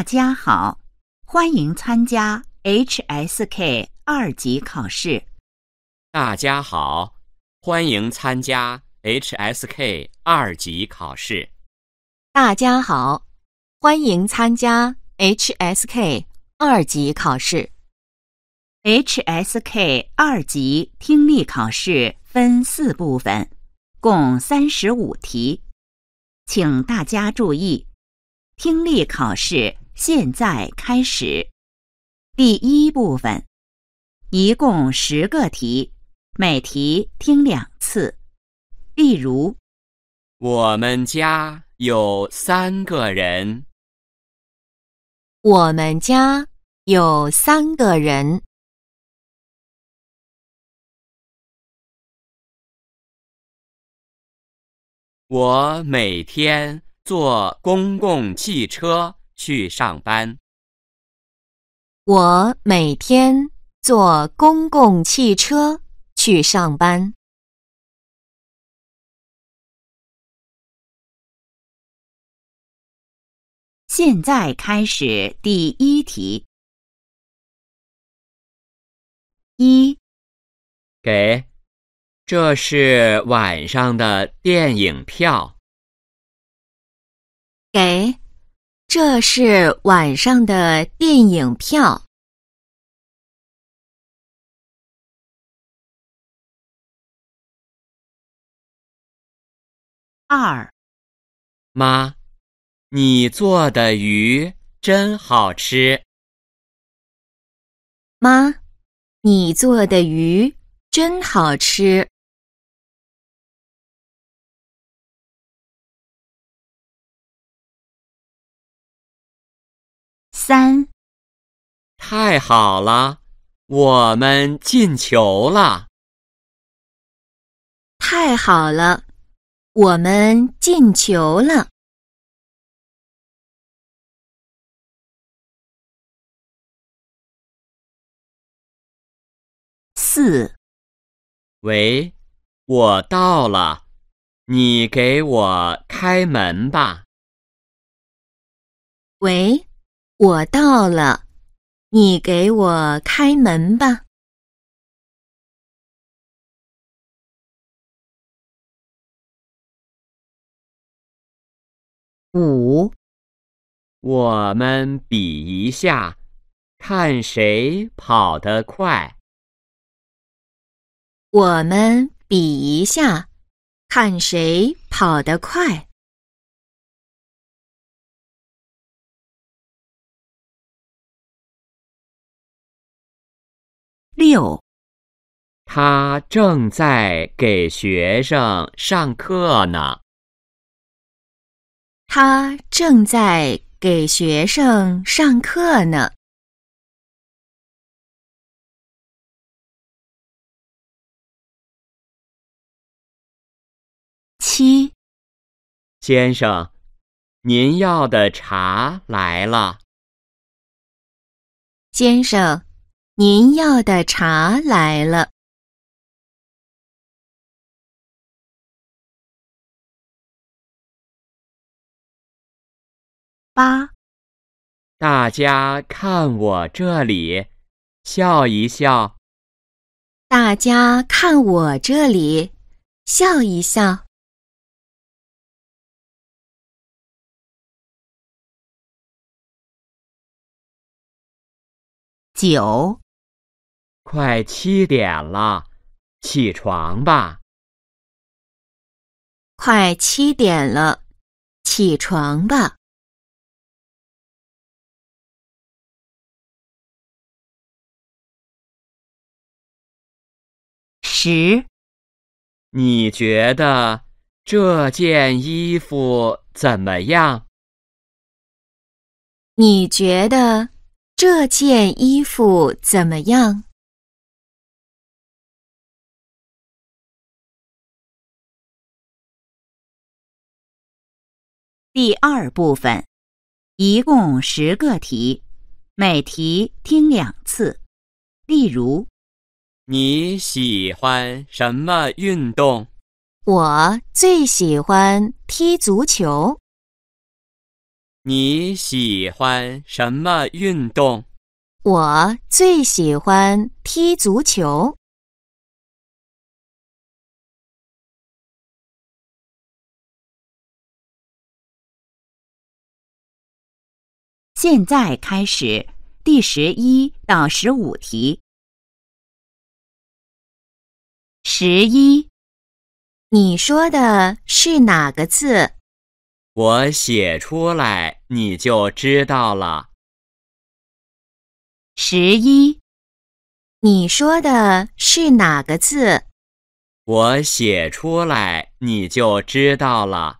大家好，欢迎参加 HSK 二级考试。大家好，欢迎参加 HSK 二级考试。大家好，欢迎参加 HSK 二级考试。HSK 二级听力考试分四部分，共三十五题，请大家注意听力考试。现在开始，第一部分，一共十个题，每题听两次。例如，我们家有三个人。我们家有三个人。我每天坐公共汽车。去上班。我每天坐公共汽车去上班。现在开始第一题。一，给，这是晚上的电影票。给。这是晚上的电影票。二，妈，你做的鱼真好吃。妈，你做的鱼真好吃。三，太好了，我们进球了。太好了，我们进球了。四，喂，我到了，你给我开门吧。喂。我到了，你给我开门吧。五，我们比一下，看谁跑得快。我们比一下，看谁跑得快。六，他正在给学生上课呢。他正在给学生上课呢。七，先生，您要的茶来了。先生。您要的茶来了。八，大家看我这里，笑一笑。大家看我这里，笑一笑。九。快七点了，起床吧。快七点了，起床吧。十，你觉得这件衣服怎么样？你觉得这件衣服怎么样？第二部分，一共十个题，每题听两次。例如，你喜欢什么运动？我最喜欢踢足球。你喜欢什么运动？我最喜欢踢足球。现在开始第十一到十五题。十一，你说的是哪个字？我写出来，你就知道了。十一，你说的是哪个字？我写出来，你就知道了。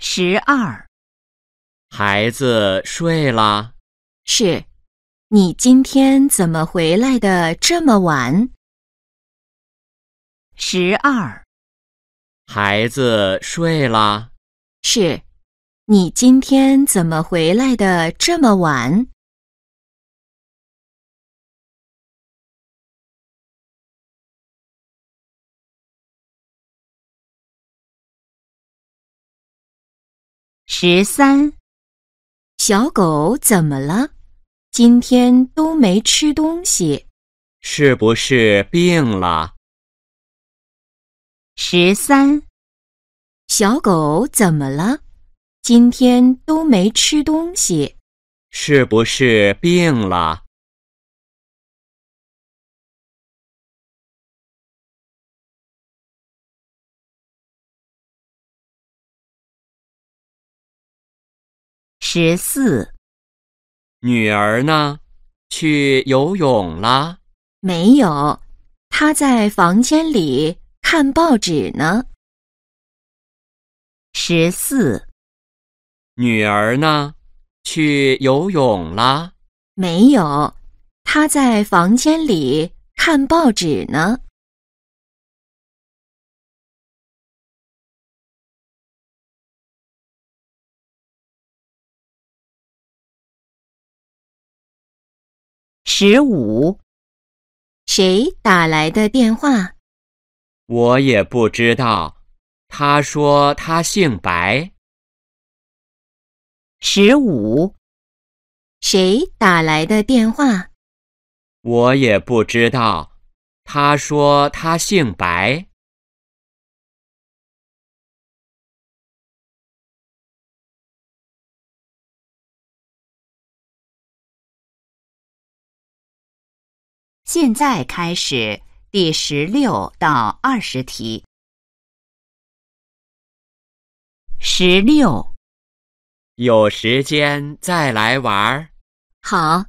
十二，孩子睡了。是，你今天怎么回来的这么晚？十二，孩子睡了。是，你今天怎么回来的这么晚？十三，小狗怎么了？今天都没吃东西，是不是病了？十三，小狗怎么了？今天都没吃东西，是不是病了？十四，女儿呢？去游泳了？没有，她在房间里看报纸呢。十四，女儿呢？去游泳了？没有，她在房间里看报纸呢。十五，谁打来的电话？我也不知道。他说他姓白。十五，谁打来的电话？我也不知道。他说他姓白。现在开始第十六到二十题。十六，有时间再来玩儿。好，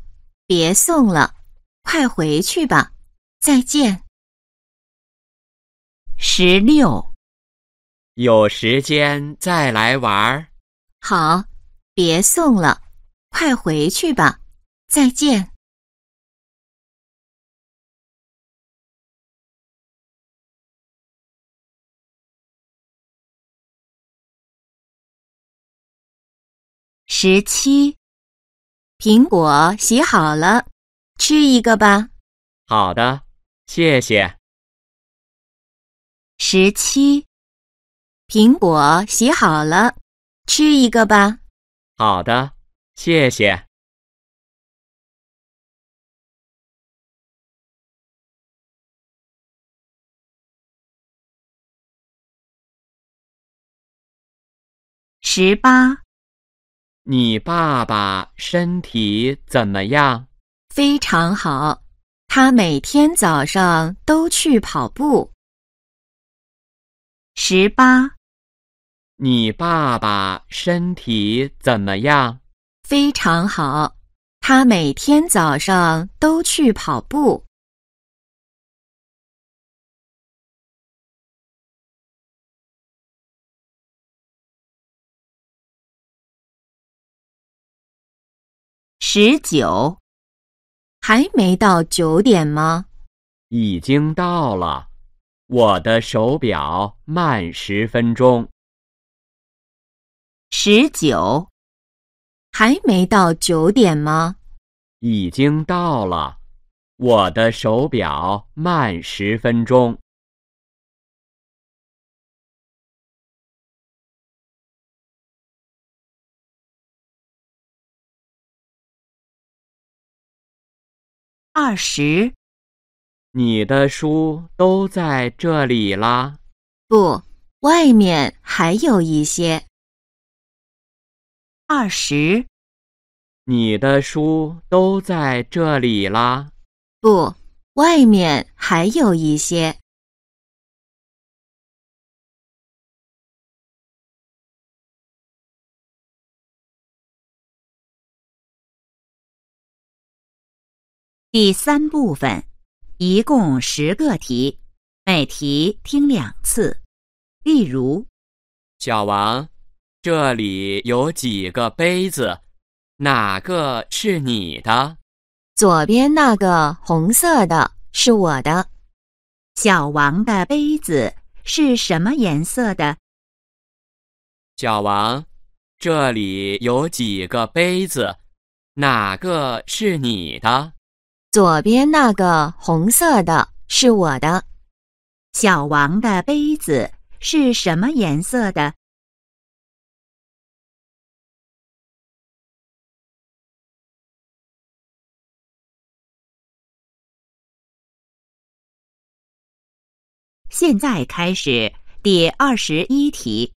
别送了，快回去吧。再见。十六，有时间再来玩儿。好，别送了，快回去吧。再见。十七，苹果洗好了，吃一个吧。好的，谢谢。十七，苹果洗好了，吃一个吧。好的，谢谢。十八。你爸爸身体怎么样？非常好，他每天早上都去跑步。十八，你爸爸身体怎么样？非常好，他每天早上都去跑步。十九，还没到九点吗？已经到了，我的手表慢十分钟。十九，还没到九点吗？已经到了，我的手表慢十分钟。二十，你的书都在这里啦。不，外面还有一些。二十，你的书都在这里啦。不，外面还有一些。第三部分，一共十个题，每题听两次。例如，小王，这里有几个杯子？哪个是你的？左边那个红色的是我的。小王的杯子是什么颜色的？小王，这里有几个杯子？哪个是你的？左边那个红色的是我的。小王的杯子是什么颜色的？现在开始第二十一题。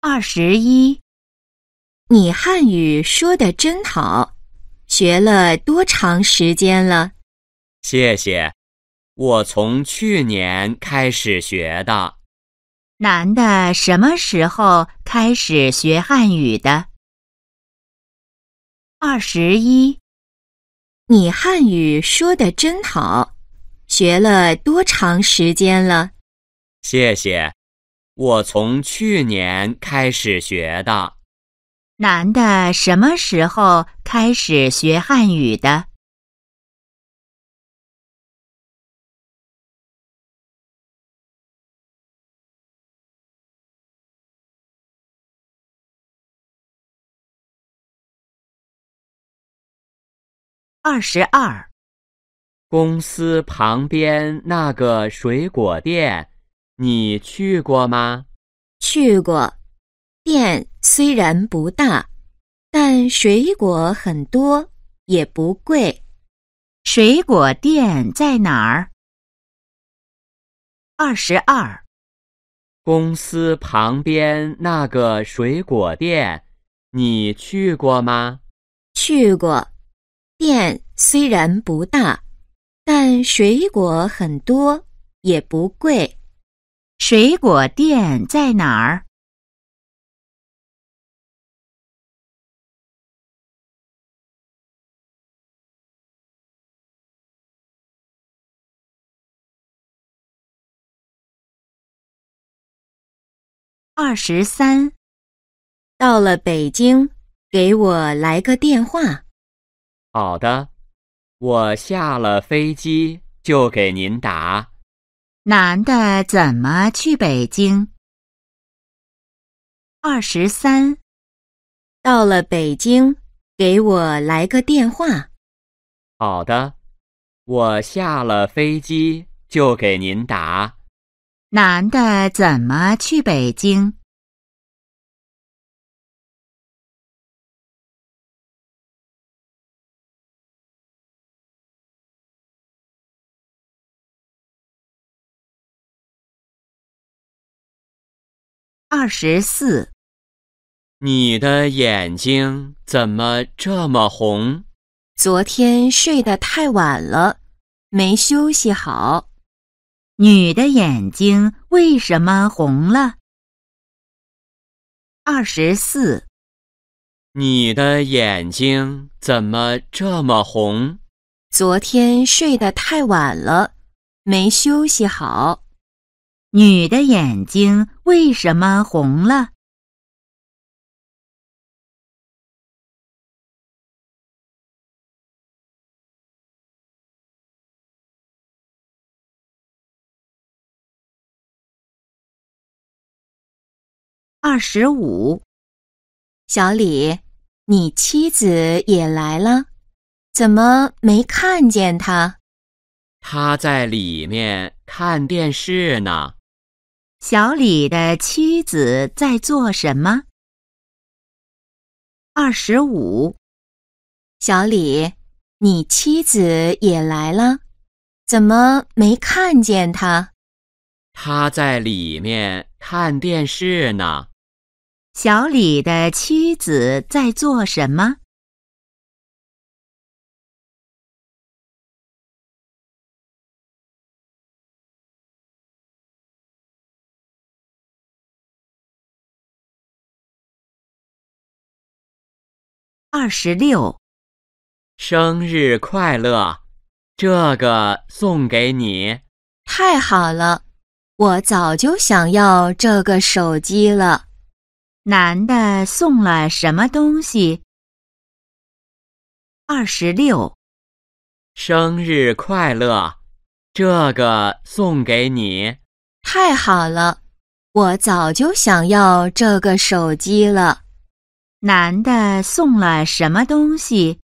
二十一，你汉语说的真好。学了多长时间了？谢谢，我从去年开始学的。男的什么时候开始学汉语的？二十一。你汉语说的真好。学了多长时间了？谢谢，我从去年开始学的。男的什么时候开始学汉语的？二十二。公司旁边那个水果店，你去过吗？去过。店虽然不大，但水果很多，也不贵。水果店在哪儿？二十二。公司旁边那个水果店，你去过吗？去过。店虽然不大，但水果很多，也不贵。水果店在哪儿？二十三，到了北京，给我来个电话。好的，我下了飞机就给您打。男的怎么去北京？二十三，到了北京，给我来个电话。好的，我下了飞机就给您打。男的怎么去北京？二十四，你的眼睛怎么这么红？昨天睡得太晚了，没休息好。女的眼睛为什么红了？二十四，你的眼睛怎么这么红？昨天睡得太晚了，没休息好。女的眼睛为什么红了？二十五，小李，你妻子也来了，怎么没看见他？他在里面看电视呢。小李的妻子在做什么？二十五，小李，你妻子也来了，怎么没看见他？他在里面。看电视呢，小李的妻子在做什么？二十六，生日快乐！这个送给你，太好了。我早就想要这个手机了，男的送了什么东西？二十六，生日快乐！这个送给你，太好了！我早就想要这个手机了，男的送了什么东西？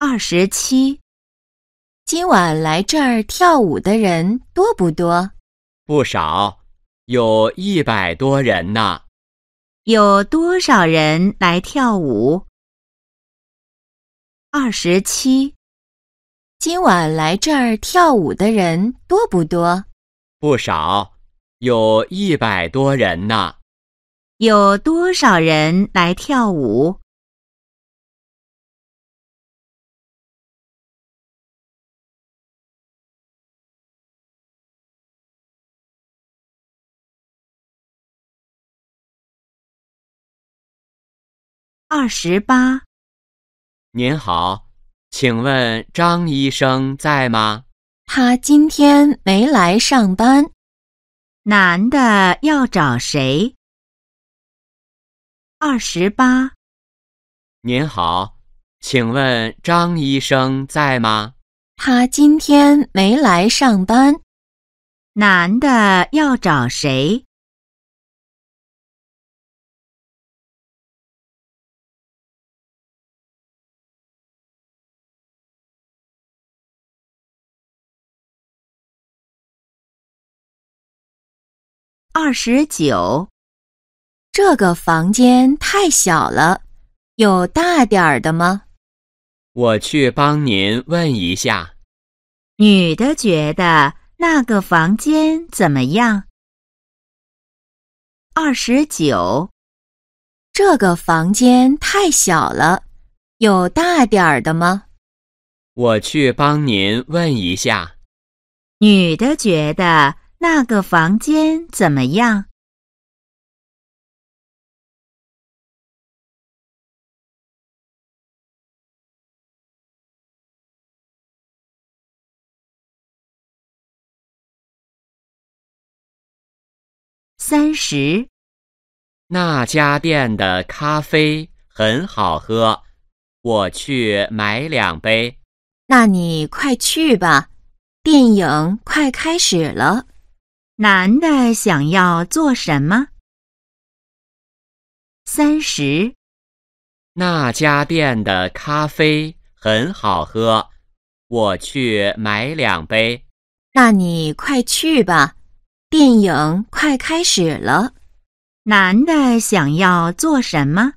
二十七，今晚来这儿跳舞的人多不多？不少，有一百多人呢。有多少人来跳舞？二十七，今晚来这儿跳舞的人多不多？不少，有一百多人呢。有多少人来跳舞？二十八，您好，请问张医生在吗？他今天没来上班。男的要找谁？二十八，您好，请问张医生在吗？他今天没来上班。男的要找谁？二十九，这个房间太小了，有大点儿的吗？我去帮您问一下。女的觉得那个房间怎么样？二十九，这个房间太小了，有大点儿的吗？我去帮您问一下。女的觉得。那个房间怎么样？三十。那家店的咖啡很好喝，我去买两杯。那你快去吧，电影快开始了。男的想要做什么？三十，那家店的咖啡很好喝，我去买两杯。那你快去吧，电影快开始了。男的想要做什么？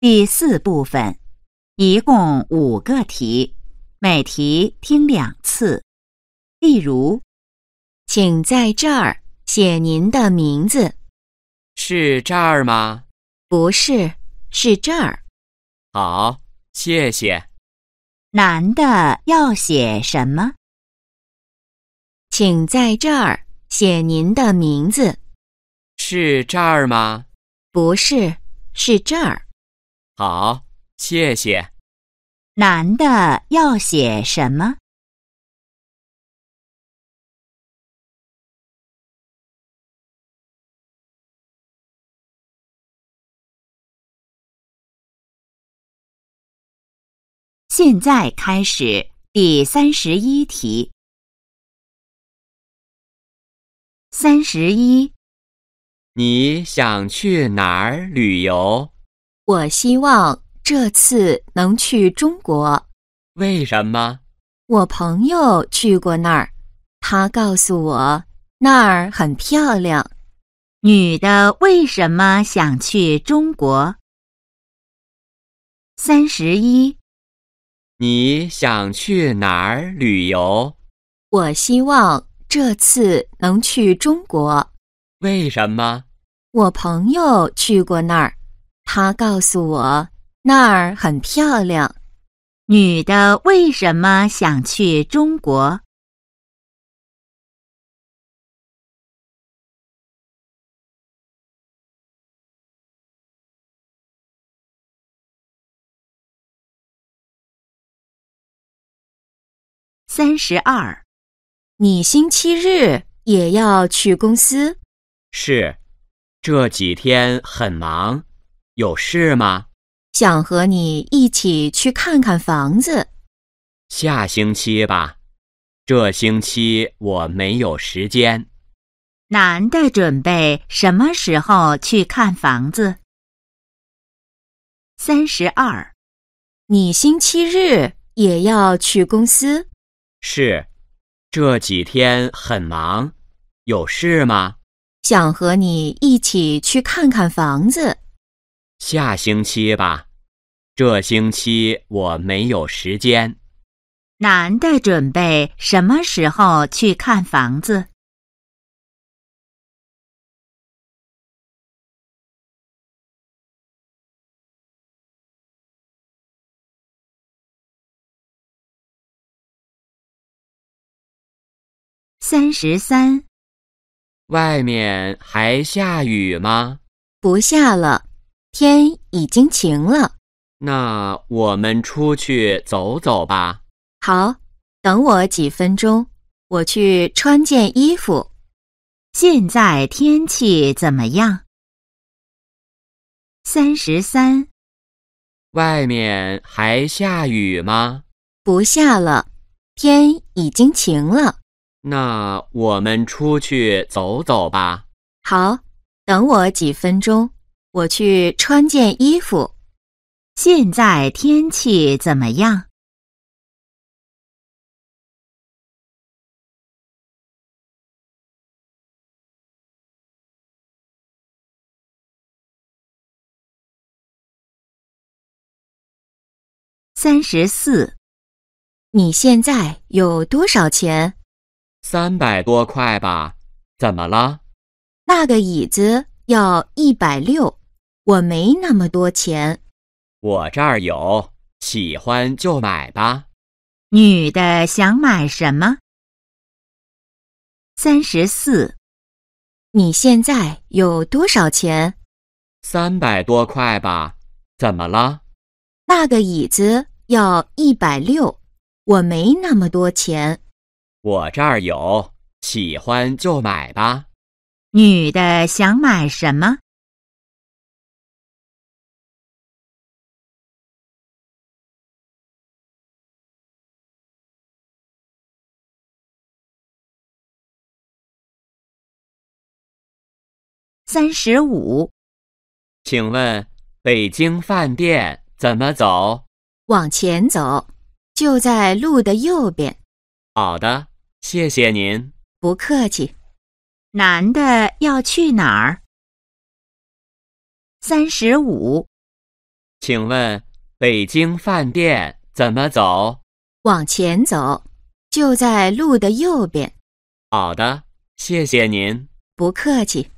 第四部分，一共五个题，每题听两次。例如，请在这儿写您的名字，是这儿吗？不是，是这儿。好，谢谢。男的要写什么？请在这儿写您的名字，是这儿吗？不是，是这儿。好，谢谢。男的要写什么？现在开始第三十一题。三十一，你想去哪儿旅游？我希望这次能去中国。为什么？我朋友去过那儿，他告诉我那儿很漂亮。女的为什么想去中国？三十一。你想去哪儿旅游？我希望这次能去中国。为什么？我朋友去过那儿。他告诉我那儿很漂亮。女的为什么想去中国？三十二，你星期日也要去公司？是，这几天很忙。有事吗？想和你一起去看看房子，下星期吧。这星期我没有时间。男的准备什么时候去看房子？三十二。你星期日也要去公司？是。这几天很忙，有事吗？想和你一起去看看房子。下星期吧，这星期我没有时间。男的准备什么时候去看房子？三十三，外面还下雨吗？不下了。天已经晴了，那我们出去走走吧。好，等我几分钟，我去穿件衣服。现在天气怎么样？三十三。外面还下雨吗？不下了，天已经晴了。那我们出去走走吧。好，等我几分钟。我去穿件衣服。现在天气怎么样？三十四。你现在有多少钱？三百多块吧。怎么了？那个椅子要一百六。我没那么多钱，我这儿有，喜欢就买吧。女的想买什么？三十四。你现在有多少钱？三百多块吧。怎么了？那个椅子要一百六，我没那么多钱。我这儿有，喜欢就买吧。女的想买什么？三十五，请问北京饭店怎么走？往前走，就在路的右边。好的，谢谢您。不客气。男的要去哪儿？三十五，请问北京饭店怎么走？往前走，就在路的右边。好的，谢谢您。不客气。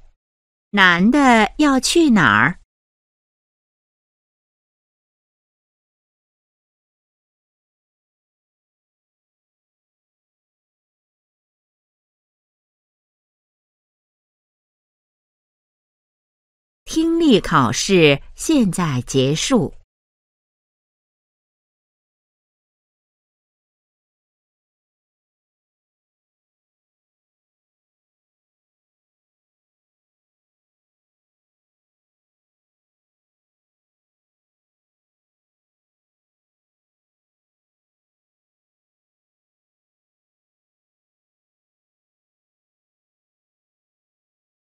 男的要去哪儿？听力考试现在结束。